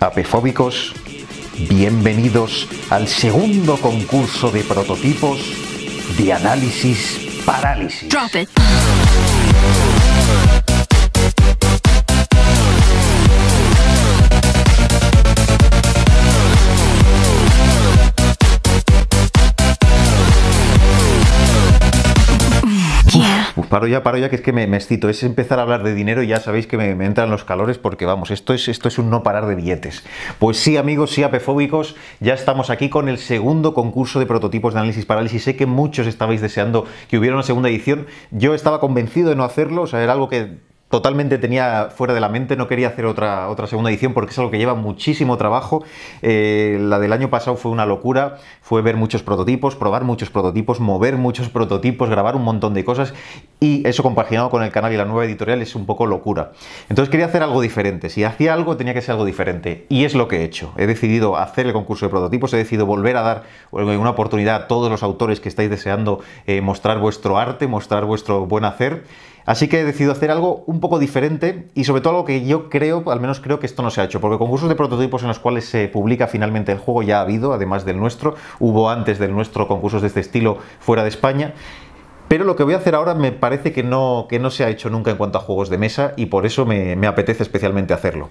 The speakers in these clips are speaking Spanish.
Apefóbicos, bienvenidos al segundo concurso de prototipos de análisis parálisis. paro ya, paro ya, que es que me, me excito. Es empezar a hablar de dinero y ya sabéis que me, entran los calores porque vamos, esto es, esto es un no parar de billetes. Pues sí, amigos, sí, apefóbicos, ya estamos aquí con el segundo concurso de prototipos de análisis parálisis. Sé que muchos estabais deseando que hubiera una segunda edición. Yo estaba convencido de no hacerlo, o sea, era algo que totalmente tenía fuera de la mente, no quería hacer otra, otra segunda edición porque es algo que lleva muchísimo trabajo. Eh, la del año pasado fue una locura, fue ver muchos prototipos, probar muchos prototipos, mover muchos prototipos, grabar un montón de cosas y eso compaginado con el canal y la nueva editorial es un poco locura. Entonces quería hacer algo diferente, si hacía algo tenía que ser algo diferente y es lo que he hecho. He decidido hacer el concurso de prototipos, he decidido volver a dar una oportunidad a todos los autores que estáis deseando eh, mostrar vuestro arte, mostrar vuestro buen hacer Así que he decidido hacer algo un poco diferente y sobre todo algo que yo creo, al menos creo que esto no se ha hecho, porque concursos de prototipos en los cuales se publica finalmente el juego ya ha habido, además del nuestro, hubo antes del nuestro concursos de este estilo fuera de España. Pero lo que voy a hacer ahora me parece que no, que no se ha hecho nunca en cuanto a juegos de mesa y por eso me apetece especialmente hacerlo.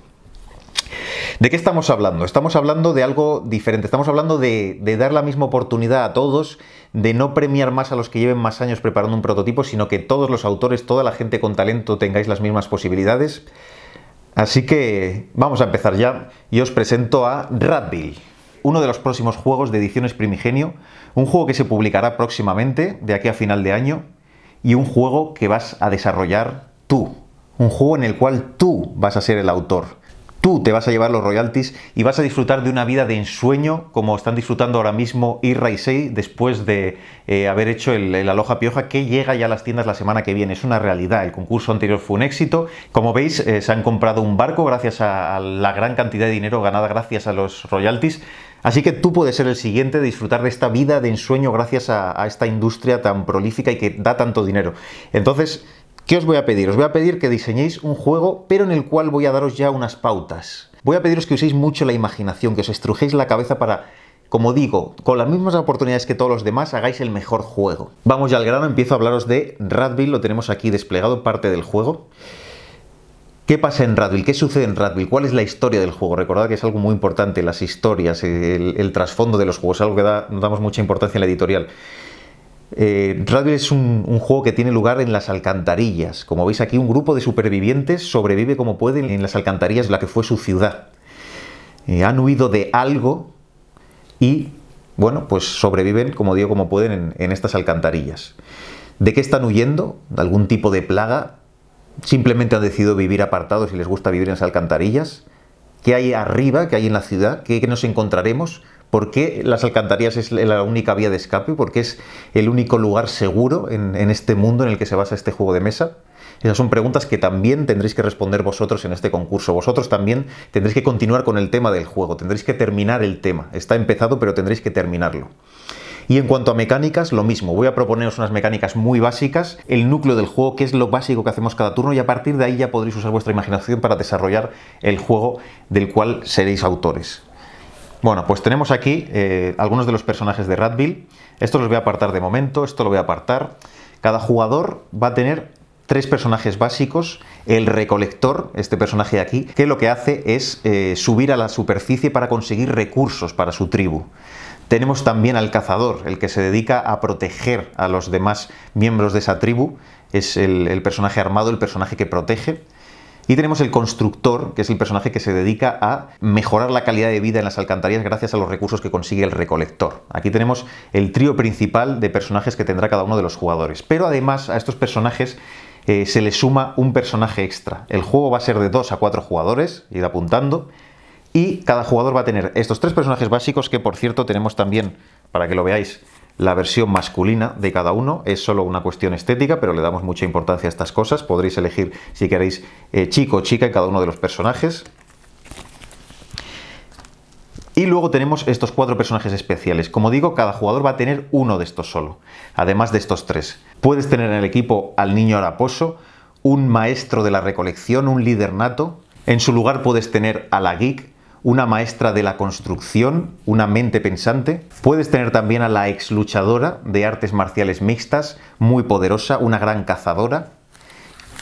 ¿De qué estamos hablando? Estamos hablando de algo diferente, estamos hablando de, dar la misma oportunidad a todos, de no premiar más a los que lleven más años preparando un prototipo, sino que todos los autores, toda la gente con talento tengáis las mismas posibilidades. Así que vamos a empezar ya y os presento a Radville uno de los próximos juegos de ediciones Primigenio, un juego que se publicará próximamente, de aquí a final de año, y un juego que vas a desarrollar tú, un juego en el cual tú vas a ser el autor tú te vas a llevar los royalties y vas a disfrutar de una vida de ensueño como están disfrutando ahora mismo Irra y Sei después de eh, haber hecho el, Aloja Pioja que llega ya a las tiendas la semana que viene. Es una realidad, el concurso anterior fue un éxito. Como veis, eh, se han comprado un barco gracias a, la gran cantidad de dinero ganada gracias a los royalties. Así que tú puedes ser el siguiente, disfrutar de esta vida de ensueño gracias a, a, esta industria tan prolífica y que da tanto dinero. Entonces, ¿Qué os voy a pedir? Os voy a pedir que diseñéis un juego, pero en el cual voy a daros ya unas pautas. Voy a pediros que uséis mucho la imaginación, que os estrujéis la cabeza para como digo, con las mismas oportunidades que todos los demás, hagáis el mejor juego. Vamos ya al grano, empiezo a hablaros de Radville, lo tenemos aquí desplegado, parte del juego. ¿Qué pasa en Radville? ¿Qué sucede en Radville? ¿Cuál es la historia del juego? Recordad que es algo muy importante, las historias, el, trasfondo de los juegos, algo que da, damos mucha importancia en la editorial. Eh, Radio es un, juego que tiene lugar en las alcantarillas. Como veis aquí, un grupo de supervivientes sobrevive como pueden en las alcantarillas de la que fue su ciudad. Eh, han huido de algo y, bueno, pues sobreviven, como digo, como pueden en, estas alcantarillas. ¿De qué están huyendo? ¿De algún tipo de plaga? ¿Simplemente han decidido vivir apartados y les gusta vivir en las alcantarillas? ¿Qué hay arriba? ¿Qué hay en la ciudad? qué nos encontraremos? ¿Por qué las alcantarillas es la única vía de escape? Porque es el único lugar seguro en, en este mundo en el que se basa este juego de mesa. Esas son preguntas que también tendréis que responder vosotros en este concurso. Vosotros también tendréis que continuar con el tema del juego, tendréis que terminar el tema. Está empezado, pero tendréis que terminarlo. Y en cuanto a mecánicas, lo mismo. Voy a proponeros unas mecánicas muy básicas, el núcleo del juego, que es lo básico que hacemos cada turno, y a partir de ahí ya podréis usar vuestra imaginación para desarrollar el juego del cual seréis autores. Bueno, pues tenemos aquí eh, algunos de los personajes de Radville. Esto los voy a apartar de momento, esto lo voy a apartar. Cada jugador va a tener tres personajes básicos. El recolector, este personaje de aquí, que lo que hace es eh, subir a la superficie para conseguir recursos para su tribu. Tenemos también al cazador, el que se dedica a proteger a los demás miembros de esa tribu. Es el personaje armado, el personaje que protege. Y tenemos el constructor, que es el personaje que se dedica a mejorar la calidad de vida en las alcantarillas gracias a los recursos que consigue el recolector. Aquí tenemos el trío principal de personajes que tendrá cada uno de los jugadores. Pero además a estos personajes eh, se le suma un personaje extra. El juego va a ser de 2 a 4 jugadores, ir apuntando, y cada jugador va a tener estos tres personajes básicos que por cierto tenemos también, para que lo veáis, la versión masculina de cada uno. Es solo una cuestión estética, pero le damos mucha importancia a estas cosas. Podréis elegir, si queréis, eh, chico o chica en cada uno de los personajes. Y luego tenemos estos cuatro personajes especiales. Como digo, cada jugador va a tener uno de estos solo, además de estos tres. Puedes tener en el equipo al niño haraposo, un maestro de la recolección, un líder nato. En su lugar puedes tener a la geek, una maestra de la construcción, una mente pensante. Puedes tener también a la ex luchadora de artes marciales mixtas, muy poderosa, una gran cazadora.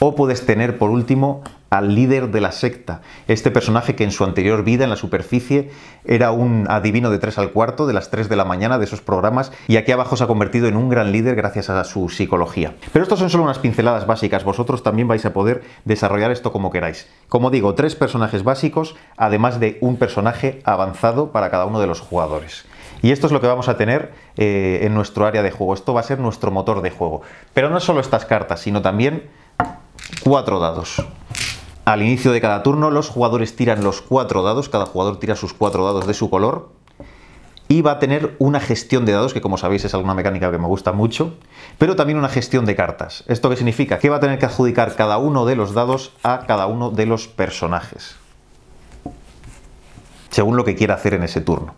O puedes tener por último al líder de la secta, este personaje que en su anterior vida en la superficie era un adivino de 3 al cuarto, de las 3 de la mañana, de esos programas, y aquí abajo se ha convertido en un gran líder gracias a su psicología. Pero estos son solo unas pinceladas básicas, vosotros también vais a poder desarrollar esto como queráis. Como digo, tres personajes básicos, además de un personaje avanzado para cada uno de los jugadores. Y esto es lo que vamos a tener eh, en nuestro área de juego, esto va a ser nuestro motor de juego. Pero no solo estas cartas, sino también cuatro dados. Al inicio de cada turno los jugadores tiran los cuatro dados, cada jugador tira sus cuatro dados de su color y va a tener una gestión de dados, que como sabéis es alguna mecánica que me gusta mucho, pero también una gestión de cartas. ¿Esto qué significa? Que va a tener que adjudicar cada uno de los dados a cada uno de los personajes, según lo que quiera hacer en ese turno.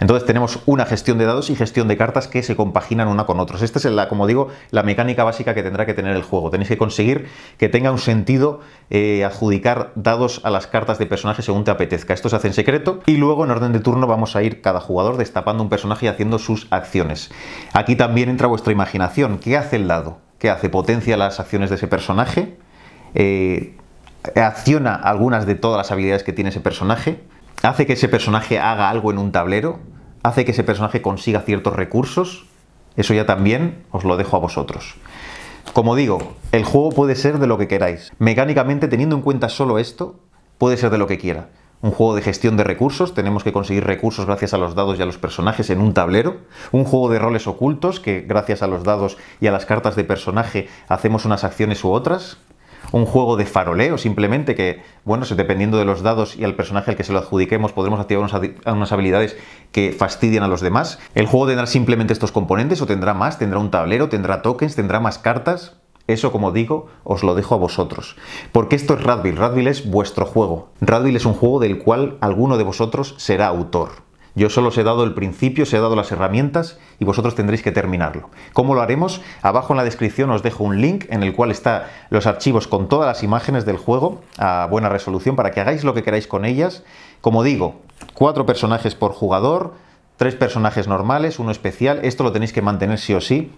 Entonces tenemos una gestión de dados y gestión de cartas que se compaginan una con otras. Esta es la, como digo, la mecánica básica que tendrá que tener el juego. Tenéis que conseguir que tenga un sentido eh, adjudicar dados a las cartas de personaje según te apetezca. Esto se hace en secreto y luego en orden de turno vamos a ir cada jugador destapando un personaje y haciendo sus acciones. Aquí también entra vuestra imaginación. ¿Qué hace el dado? ¿Qué hace? Potencia las acciones de ese personaje. Eh, acciona algunas de todas las habilidades que tiene ese personaje hace que ese personaje haga algo en un tablero, hace que ese personaje consiga ciertos recursos, eso ya también os lo dejo a vosotros. Como digo, el juego puede ser de lo que queráis. Mecánicamente, teniendo en cuenta solo esto, puede ser de lo que quiera. Un juego de gestión de recursos, tenemos que conseguir recursos gracias a los dados y a los personajes en un tablero. Un juego de roles ocultos, que gracias a los dados y a las cartas de personaje hacemos unas acciones u otras un juego de faroleo, simplemente que, bueno, dependiendo de los dados y al personaje al que se lo adjudiquemos, podremos activar unas, habilidades que fastidian a los demás. ¿El juego tendrá simplemente estos componentes o tendrá más? ¿Tendrá un tablero? ¿Tendrá tokens? ¿Tendrá más cartas? Eso, como digo, os lo dejo a vosotros. Porque esto es Radville. Radville es vuestro juego. Radville es un juego del cual alguno de vosotros será autor. Yo solo os he dado el principio, os he dado las herramientas y vosotros tendréis que terminarlo. ¿Cómo lo haremos? Abajo en la descripción os dejo un link en el cual están los archivos con todas las imágenes del juego a buena resolución para que hagáis lo que queráis con ellas. Como digo, cuatro personajes por jugador, tres personajes normales, uno especial. Esto lo tenéis que mantener sí o sí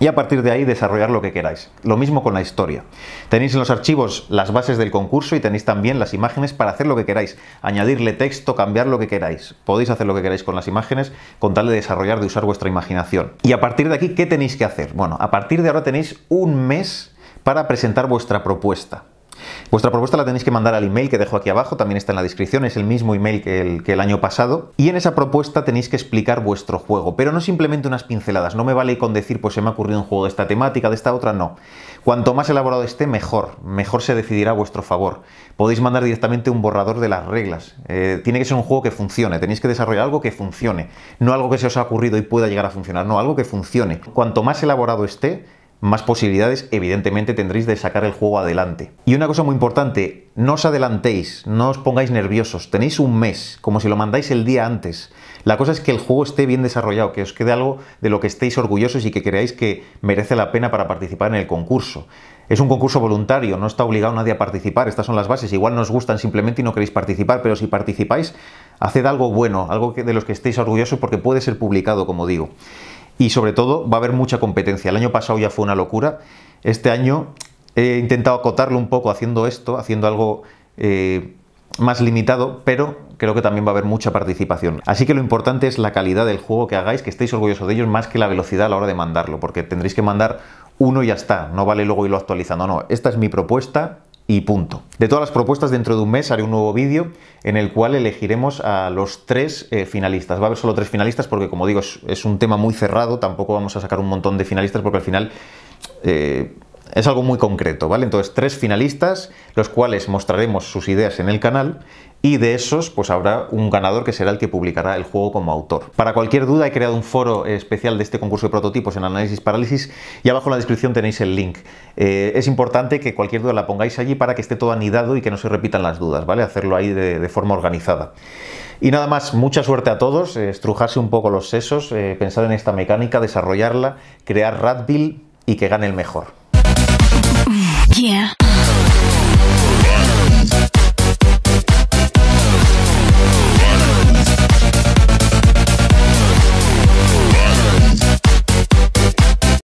y a partir de ahí desarrollar lo que queráis. Lo mismo con la historia. Tenéis en los archivos las bases del concurso y tenéis también las imágenes para hacer lo que queráis, añadirle texto, cambiar lo que queráis. Podéis hacer lo que queráis con las imágenes con tal de desarrollar, de usar vuestra imaginación. Y a partir de aquí, ¿qué tenéis que hacer? Bueno, a partir de ahora tenéis un mes para presentar vuestra propuesta. Vuestra propuesta la tenéis que mandar al email que dejo aquí abajo, también está en la descripción, es el mismo email que el, año pasado. Y en esa propuesta tenéis que explicar vuestro juego, pero no simplemente unas pinceladas, no me vale con decir pues se me ha ocurrido un juego de esta temática, de esta otra, no. Cuanto más elaborado esté, mejor, mejor se decidirá a vuestro favor. Podéis mandar directamente un borrador de las reglas. Eh, tiene que ser un juego que funcione, tenéis que desarrollar algo que funcione, no algo que se os ha ocurrido y pueda llegar a funcionar, no, algo que funcione. Cuanto más elaborado esté, más posibilidades evidentemente tendréis de sacar el juego adelante. Y una cosa muy importante, no os adelantéis, no os pongáis nerviosos, tenéis un mes, como si lo mandáis el día antes. La cosa es que el juego esté bien desarrollado, que os quede algo de lo que estéis orgullosos y que creáis que merece la pena para participar en el concurso. Es un concurso voluntario, no está obligado nadie a participar, estas son las bases, igual nos gustan simplemente y no queréis participar, pero si participáis, haced algo bueno, algo de los que estéis orgullosos porque puede ser publicado, como digo y sobre todo va a haber mucha competencia. El año pasado ya fue una locura, este año he intentado acotarlo un poco haciendo esto, haciendo algo eh, más limitado, pero creo que también va a haber mucha participación. Así que lo importante es la calidad del juego que hagáis, que estéis orgullosos de ellos, más que la velocidad a la hora de mandarlo, porque tendréis que mandar uno y ya está, no vale luego irlo actualizando, no, esta es mi propuesta, y punto. De todas las propuestas, dentro de un mes haré un nuevo vídeo en el cual elegiremos a los tres eh, finalistas. Va a haber solo tres finalistas porque, como digo, es, un tema muy cerrado, tampoco vamos a sacar un montón de finalistas porque al final... Eh, es algo muy concreto, ¿vale? Entonces, tres finalistas, los cuales mostraremos sus ideas en el canal y de esos, pues habrá un ganador que será el que publicará el juego como autor. Para cualquier duda, he creado un foro especial de este concurso de prototipos en Análisis Parálisis y abajo en la descripción tenéis el link. Eh, es importante que cualquier duda la pongáis allí para que esté todo anidado y que no se repitan las dudas, ¿vale? Hacerlo ahí de, forma organizada. Y nada más, mucha suerte a todos, eh, estrujarse un poco los sesos, eh, pensar en esta mecánica, desarrollarla, crear Radbill y que gane el mejor. Yeah.